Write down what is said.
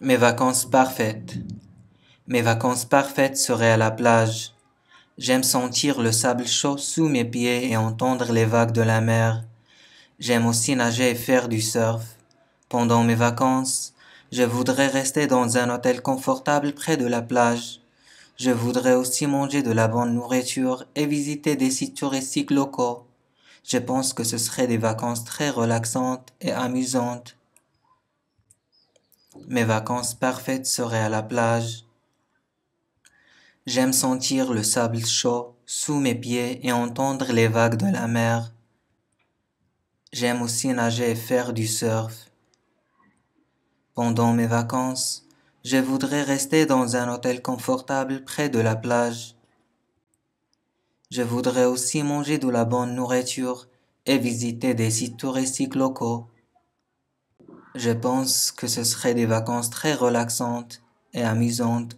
Mes vacances parfaites. Mes vacances parfaites seraient à la plage. J'aime sentir le sable chaud sous mes pieds et entendre les vagues de la mer. J'aime aussi nager et faire du surf. Pendant mes vacances, je voudrais rester dans un hôtel confortable près de la plage. Je voudrais aussi manger de la bonne nourriture et visiter des sites touristiques locaux. Je pense que ce seraient des vacances très relaxantes et amusantes mes vacances parfaites seraient à la plage. J'aime sentir le sable chaud sous mes pieds et entendre les vagues de la mer. J'aime aussi nager et faire du surf. Pendant mes vacances, je voudrais rester dans un hôtel confortable près de la plage. Je voudrais aussi manger de la bonne nourriture et visiter des sites touristiques locaux. Je pense que ce seraient des vacances très relaxantes et amusantes